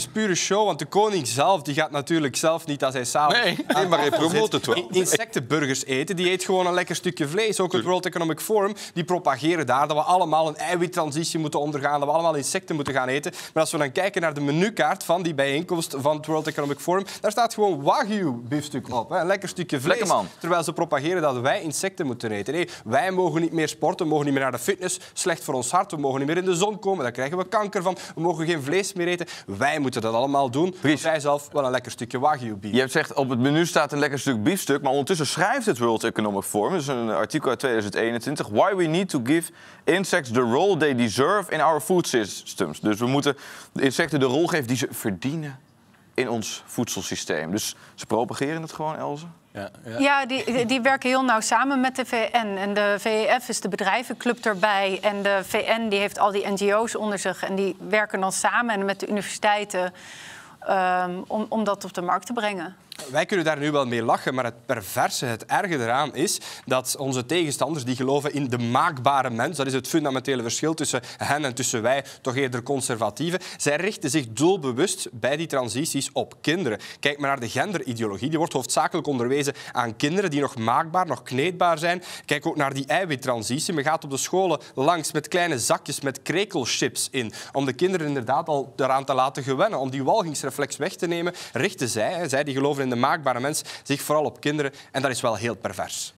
het is pure show, want de koning zelf die gaat natuurlijk zelf niet als hij samen. Nee. maar hij promoot het wel. Insectenburgers eten, die eet gewoon een lekker stukje vlees. Ook het World Economic Forum, die propageren daar dat we allemaal een eiwittransitie moeten ondergaan, dat we allemaal insecten moeten gaan eten. Maar als we dan kijken naar de menukaart van die bijeenkomst van het World Economic Forum, daar staat gewoon wagyu-biefstuk op. Een lekker stukje vlees. Lekker man. Terwijl ze propageren dat wij insecten moeten eten. Nee, wij mogen niet meer sporten, we mogen niet meer naar de fitness. Slecht voor ons hart, we mogen niet meer in de zon komen, daar krijgen we kanker van. We mogen geen vlees meer eten. Wij moeten dat allemaal doen. Precies. Zij zelf wel een lekker stukje wagyu beef. Je hebt zegt op het menu staat een lekker stuk biefstuk, maar ondertussen schrijft het World Economic Forum, dus een artikel uit 2021, why we need to give insects the role they deserve in our food systems. Dus we moeten de insecten de rol geven die ze verdienen in ons voedselsysteem. Dus ze propageren het gewoon, Elze? Ja, ja. ja die, die, werken heel nauw samen met de VN. En de VEF is de bedrijvenclub erbij. En de VN die heeft al die NGO's onder zich. En die werken dan samen met de universiteiten ehm, om, om dat op de markt te brengen. Wij kunnen daar nu wel mee lachen, maar het perverse, het erge eraan is dat onze tegenstanders die geloven in de maakbare mens, dat is het fundamentele verschil tussen hen en tussen wij, toch eerder conservatieven, zij richten zich doelbewust bij die transities op kinderen. Kijk maar naar de genderideologie, die wordt hoofdzakelijk onderwezen aan kinderen die nog maakbaar, nog kneedbaar zijn. Kijk ook naar die eiwittransitie. Men gaat op de scholen langs met kleine zakjes met krekelchips in, om de kinderen inderdaad al eraan te laten gewennen, om die walgingsreflex weg te nemen, richten zij, zij die geloven in de maakbare mens zich vooral op kinderen. En dat is wel heel pervers.